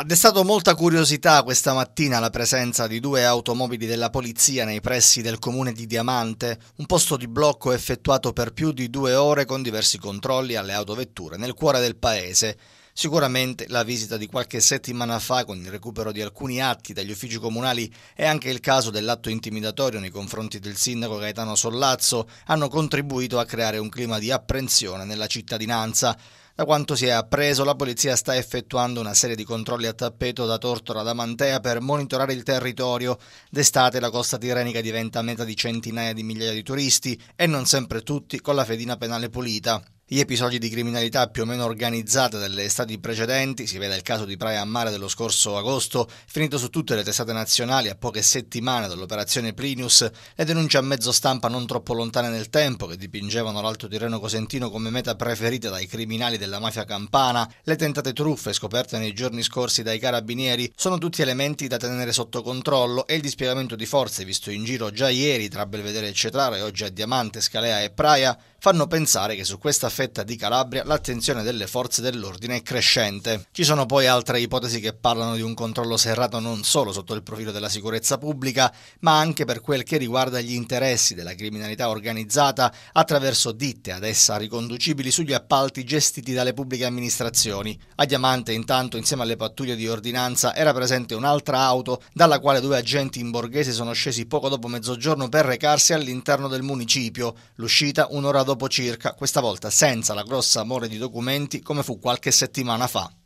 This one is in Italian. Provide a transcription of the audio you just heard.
Ha destato molta curiosità questa mattina la presenza di due automobili della polizia nei pressi del comune di Diamante, un posto di blocco effettuato per più di due ore con diversi controlli alle autovetture nel cuore del paese. Sicuramente la visita di qualche settimana fa con il recupero di alcuni atti dagli uffici comunali e anche il caso dell'atto intimidatorio nei confronti del sindaco Gaetano Sollazzo hanno contribuito a creare un clima di apprensione nella cittadinanza. Da quanto si è appreso, la polizia sta effettuando una serie di controlli a tappeto da Tortora ad Amantea per monitorare il territorio. D'estate la costa tirrenica diventa meta di centinaia di migliaia di turisti e non sempre tutti con la fedina penale pulita. Gli episodi di criminalità più o meno organizzata delle estati precedenti, si vede il caso di Praia a Mare dello scorso agosto, finito su tutte le testate nazionali a poche settimane dall'operazione Plinius, le denunce a mezzo stampa non troppo lontane nel tempo che dipingevano l'Alto Tirreno Cosentino come meta preferita dai criminali della mafia campana, le tentate truffe scoperte nei giorni scorsi dai carabinieri, sono tutti elementi da tenere sotto controllo e il dispiegamento di forze visto in giro già ieri tra Belvedere e Cetraro e oggi a Diamante, Scalea e Praia fanno pensare che su questa fetta di Calabria l'attenzione delle forze dell'ordine è crescente. Ci sono poi altre ipotesi che parlano di un controllo serrato non solo sotto il profilo della sicurezza pubblica, ma anche per quel che riguarda gli interessi della criminalità organizzata attraverso ditte ad essa riconducibili sugli appalti gestiti dalle pubbliche amministrazioni. A Diamante intanto insieme alle pattuglie di ordinanza era presente un'altra auto dalla quale due agenti in borghese sono scesi poco dopo mezzogiorno per recarsi all'interno del municipio, l'uscita un'ora dopo dopo circa, questa volta senza la grossa mole di documenti come fu qualche settimana fa.